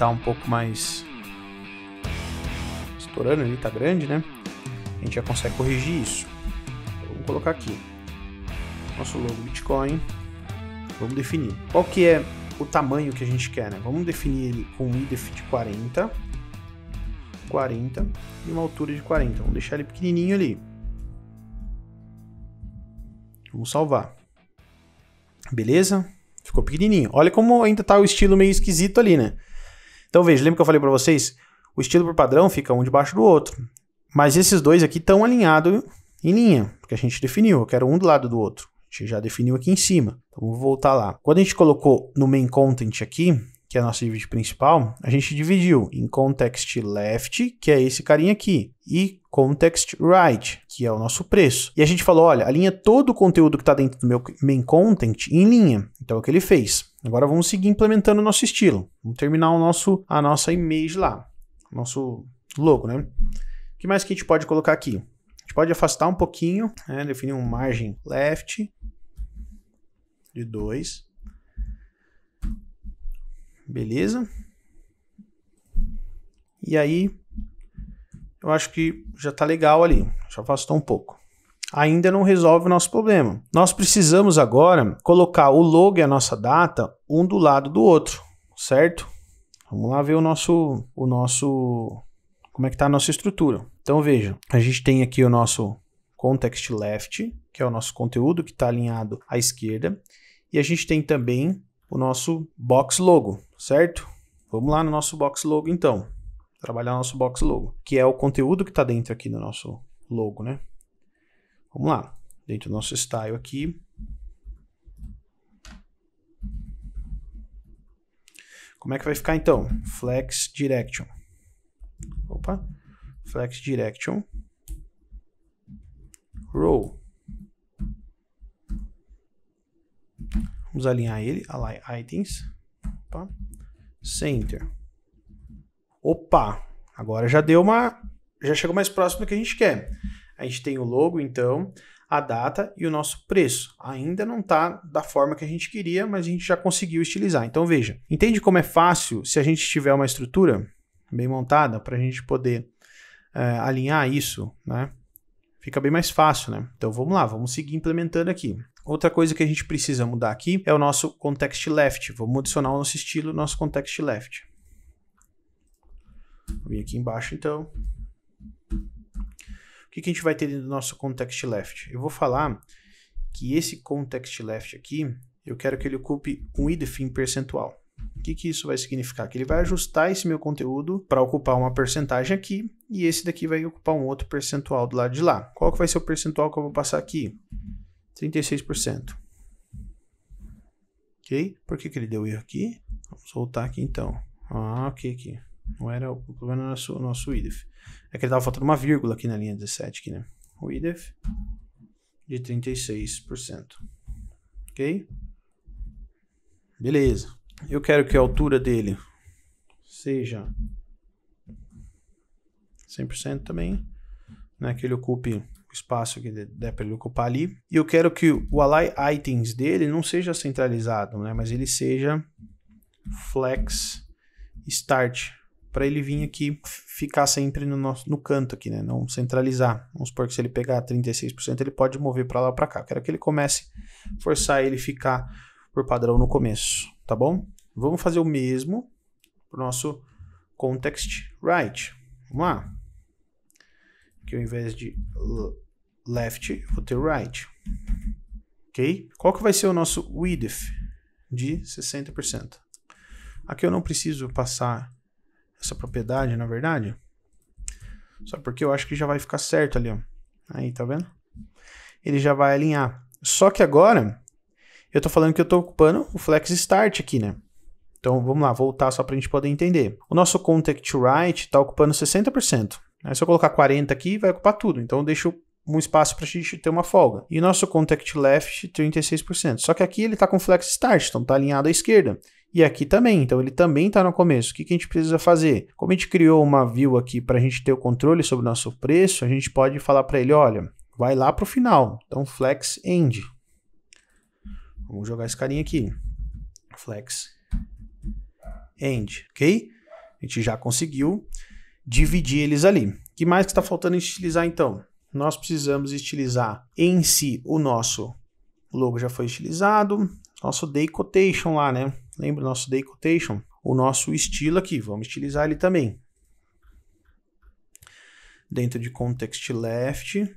tá um pouco mais estourando ali, tá grande, né? A gente já consegue corrigir isso. Então, colocar aqui nosso logo Bitcoin. Vamos definir qual que é o tamanho que a gente quer, né? Vamos definir ele com um IDF de 40, 40 e uma altura de 40. Vamos deixar ele pequenininho ali. Vamos salvar. Beleza? Ficou pequenininho. Olha como ainda tá o estilo meio esquisito ali, né? Então veja, lembra que eu falei para vocês? O estilo por padrão fica um debaixo do outro. Mas esses dois aqui estão alinhados em linha, porque a gente definiu. Eu quero um do lado do outro. A gente já definiu aqui em cima. Então vou voltar lá. Quando a gente colocou no main content aqui, que é a nossa divide principal, a gente dividiu em context left, que é esse carinha aqui, e context right, que é o nosso preço. E a gente falou, olha, alinha todo o conteúdo que está dentro do meu main content em linha. Então é o que ele fez. Agora vamos seguir implementando o nosso estilo. Vamos terminar o nosso, a nossa image lá, nosso logo, né? O que mais que a gente pode colocar aqui? A gente pode afastar um pouquinho, né? definir uma margem left de 2. Beleza? E aí, eu acho que já tá legal ali. Já afastou um pouco ainda não resolve o nosso problema. Nós precisamos agora colocar o logo e a nossa data um do lado do outro, certo? Vamos lá ver o nosso o nosso como é que está a nossa estrutura. Então veja, a gente tem aqui o nosso context left, que é o nosso conteúdo que está alinhado à esquerda, e a gente tem também o nosso box logo, certo? Vamos lá no nosso box logo então, trabalhar nosso box logo, que é o conteúdo que está dentro aqui do nosso logo, né? Vamos lá. Dentro do nosso style aqui. Como é que vai ficar então? Flex Direction. Opa. Flex Direction. Row. Vamos alinhar ele. Align Items. Opa. Center. Opa. Agora já deu uma... Já chegou mais próximo do que a gente quer. A gente tem o logo, então, a data e o nosso preço. Ainda não está da forma que a gente queria, mas a gente já conseguiu estilizar. Então veja, entende como é fácil se a gente tiver uma estrutura bem montada para a gente poder é, alinhar isso, né? Fica bem mais fácil, né? Então vamos lá, vamos seguir implementando aqui. Outra coisa que a gente precisa mudar aqui é o nosso context left. Vamos adicionar o nosso estilo, nosso context left. Vou vir aqui embaixo então, o que, que a gente vai ter dentro do nosso context left? Eu vou falar que esse context left aqui, eu quero que ele ocupe um em percentual. O que, que isso vai significar? Que ele vai ajustar esse meu conteúdo para ocupar uma porcentagem aqui e esse daqui vai ocupar um outro percentual do lado de lá. Qual que vai ser o percentual que eu vou passar aqui? 36%. Ok? Por que, que ele deu erro aqui? Vamos voltar aqui então. Ah, ok aqui. Não era o problema no o nosso, idf. É que ele tava faltando uma vírgula aqui na linha 17, aqui, né? O IDEF de 36%. Ok? Beleza. Eu quero que a altura dele seja 100% também, né? Que ele ocupe o espaço que der para ele ocupar ali. E eu quero que o align items dele não seja centralizado, né? Mas ele seja flex start para ele vir aqui ficar sempre no nosso no canto aqui, né? Não centralizar. Vamos supor que se ele pegar 36%, ele pode mover para lá ou para cá. Eu quero que ele comece forçar ele ficar por padrão no começo, tá bom? Vamos fazer o mesmo para o nosso context right. Vamos lá. Aqui ao invés de left, vou ter right. Ok? Qual que vai ser o nosso width? De 60%. Aqui eu não preciso passar essa propriedade, na verdade. Só porque eu acho que já vai ficar certo ali, ó. Aí, tá vendo? Ele já vai alinhar. Só que agora, eu tô falando que eu tô ocupando o flex start aqui, né? Então, vamos lá, voltar só pra gente poder entender. O nosso contact right tá ocupando 60%. Né? Se eu colocar 40 aqui, vai ocupar tudo. Então, eu deixo um espaço para a gente ter uma folga. E o nosso contact left, 36%. Só que aqui ele tá com flex start, então tá alinhado à esquerda. E aqui também, então ele também está no começo. O que, que a gente precisa fazer? Como a gente criou uma view aqui para a gente ter o controle sobre o nosso preço, a gente pode falar para ele, olha, vai lá para o final. Então, flex end. Vamos jogar esse carinha aqui. Flex end, ok? A gente já conseguiu dividir eles ali. O que mais que está faltando estilizar então? Nós precisamos estilizar em si o nosso logo já foi estilizado, nosso day quotation lá, né? lembra o nosso day quotation, o nosso estilo aqui, vamos estilizar ele também. Dentro de context left,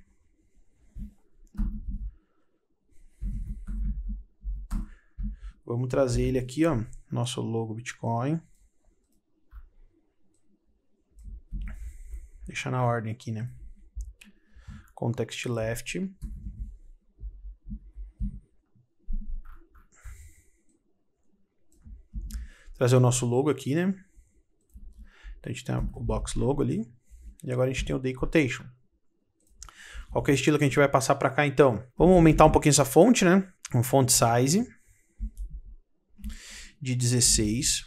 vamos trazer ele aqui, ó, nosso logo Bitcoin. Deixar na ordem aqui, né? Context left. trazer o nosso logo aqui, né? Então a gente tem o box logo ali. E agora a gente tem o day quotation. Qual que é o estilo que a gente vai passar para cá então? Vamos aumentar um pouquinho essa fonte, né? Um font size de 16.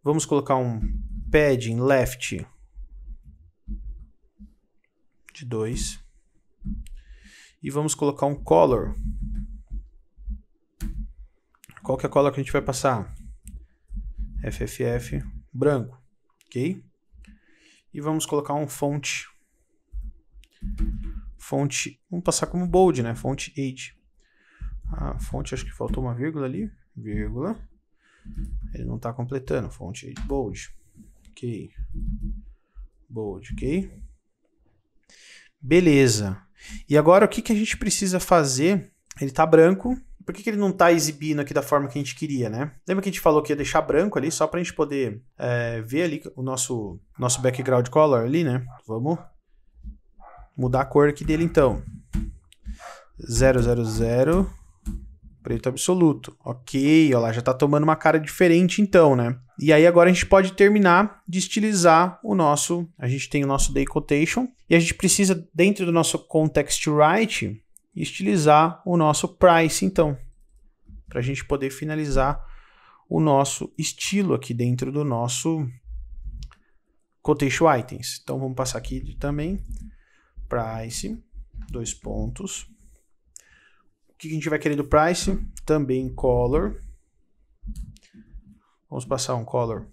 Vamos colocar um padding left de 2. E vamos colocar um color qual que é a cola que a gente vai passar? FFF branco, ok? E vamos colocar um fonte. Fonte, vamos passar como bold, né? Fonte 8. A fonte, acho que faltou uma vírgula ali. Vírgula. Ele não está completando. Fonte 8, bold. Ok. Bold, ok? Beleza. E agora o que, que a gente precisa fazer? Ele está branco, por que, que ele não está exibindo aqui da forma que a gente queria, né? Lembra que a gente falou que ia deixar branco ali, só para a gente poder é, ver ali o nosso, nosso background color ali, né? Vamos mudar a cor aqui dele então. 000 preto absoluto. Ok, olha lá, já está tomando uma cara diferente então, né? E aí agora a gente pode terminar de estilizar o nosso, a gente tem o nosso day quotation e a gente precisa dentro do nosso context right e estilizar o nosso price, então, para a gente poder finalizar o nosso estilo aqui dentro do nosso quotation items. Então vamos passar aqui também price, dois pontos. O que a gente vai querer do price? Também color. Vamos passar um color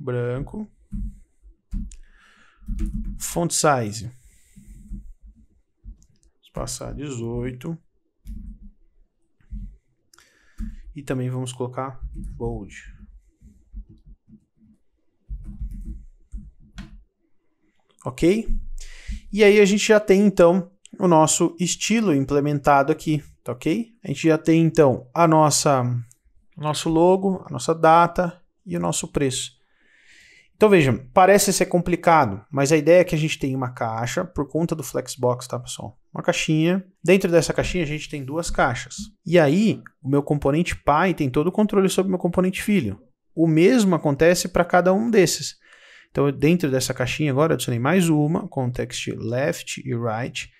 branco. Font size passar 18. E também vamos colocar bold. Ok? E aí a gente já tem então o nosso estilo implementado aqui, tá ok? A gente já tem então a nossa nosso logo, a nossa data e o nosso preço. Então veja, parece ser complicado, mas a ideia é que a gente tem uma caixa por conta do Flexbox, tá, pessoal? Uma caixinha. Dentro dessa caixinha a gente tem duas caixas. E aí, o meu componente pai tem todo o controle sobre o meu componente filho. O mesmo acontece para cada um desses. Então, dentro dessa caixinha agora, eu adicionei mais uma com o text left e right.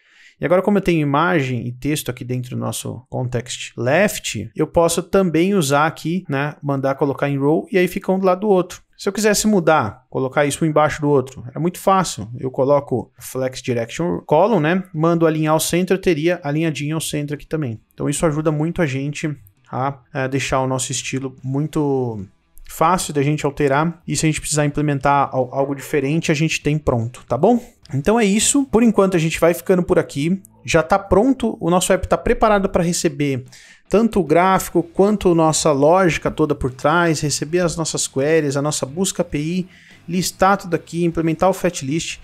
E agora, como eu tenho imagem e texto aqui dentro do nosso context left, eu posso também usar aqui, né? Mandar colocar em row e aí fica um do lado do outro. Se eu quisesse mudar, colocar isso um embaixo do outro, é muito fácil. Eu coloco Flex Direction Column, né? Mando alinhar o centro, eu teria alinhadinho ao centro aqui também. Então isso ajuda muito a gente a, a eh, deixar o nosso estilo muito fácil da gente alterar e se a gente precisar implementar algo diferente, a gente tem pronto, tá bom? Então é isso. Por enquanto a gente vai ficando por aqui. Já está pronto, o nosso app está preparado para receber tanto o gráfico quanto nossa lógica toda por trás, receber as nossas queries, a nossa busca API, listar tudo aqui, implementar o fatlist.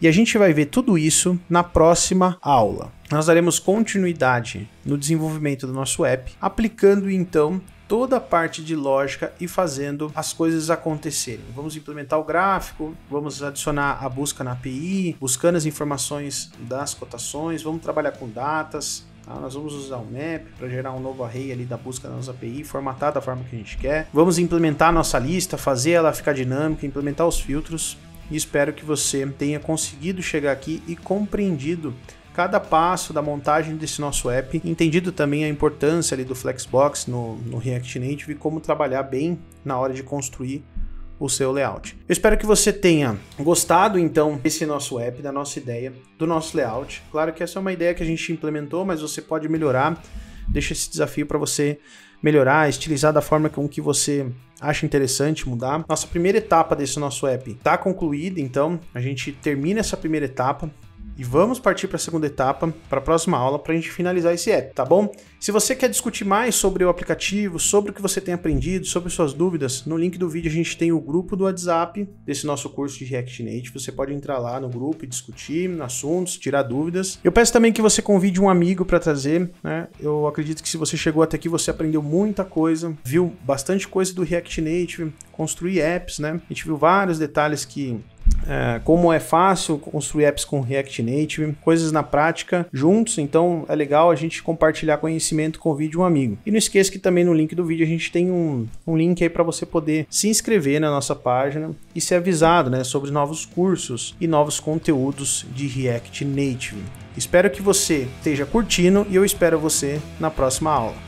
E a gente vai ver tudo isso na próxima aula. Nós daremos continuidade no desenvolvimento do nosso app, aplicando então toda a parte de lógica e fazendo as coisas acontecerem. Vamos implementar o gráfico, vamos adicionar a busca na API, buscando as informações das cotações, vamos trabalhar com datas, Tá? Nós vamos usar o map para gerar um novo array ali da busca da nossa API, formatar da forma que a gente quer. Vamos implementar a nossa lista, fazer ela ficar dinâmica, implementar os filtros. E espero que você tenha conseguido chegar aqui e compreendido cada passo da montagem desse nosso app, entendido também a importância ali do Flexbox no, no React Native e como trabalhar bem na hora de construir o seu layout. Eu espero que você tenha gostado então desse nosso app, da nossa ideia, do nosso layout. Claro que essa é uma ideia que a gente implementou, mas você pode melhorar. Deixa esse desafio para você melhorar, estilizar da forma com que você acha interessante mudar. Nossa primeira etapa desse nosso app está concluída, então a gente termina essa primeira etapa e vamos partir para a segunda etapa, para a próxima aula, para a gente finalizar esse app, tá bom? Se você quer discutir mais sobre o aplicativo, sobre o que você tem aprendido, sobre suas dúvidas, no link do vídeo a gente tem o grupo do WhatsApp desse nosso curso de React Native. Você pode entrar lá no grupo e discutir assuntos, tirar dúvidas. Eu peço também que você convide um amigo para trazer, né? Eu acredito que se você chegou até aqui, você aprendeu muita coisa, viu bastante coisa do React Native, construir apps, né? A gente viu vários detalhes que é, como é fácil construir apps com React Native, coisas na prática juntos, então é legal a gente compartilhar conhecimento com o vídeo um amigo. E não esqueça que também no link do vídeo a gente tem um, um link aí para você poder se inscrever na nossa página e ser avisado né, sobre novos cursos e novos conteúdos de React Native. Espero que você esteja curtindo e eu espero você na próxima aula.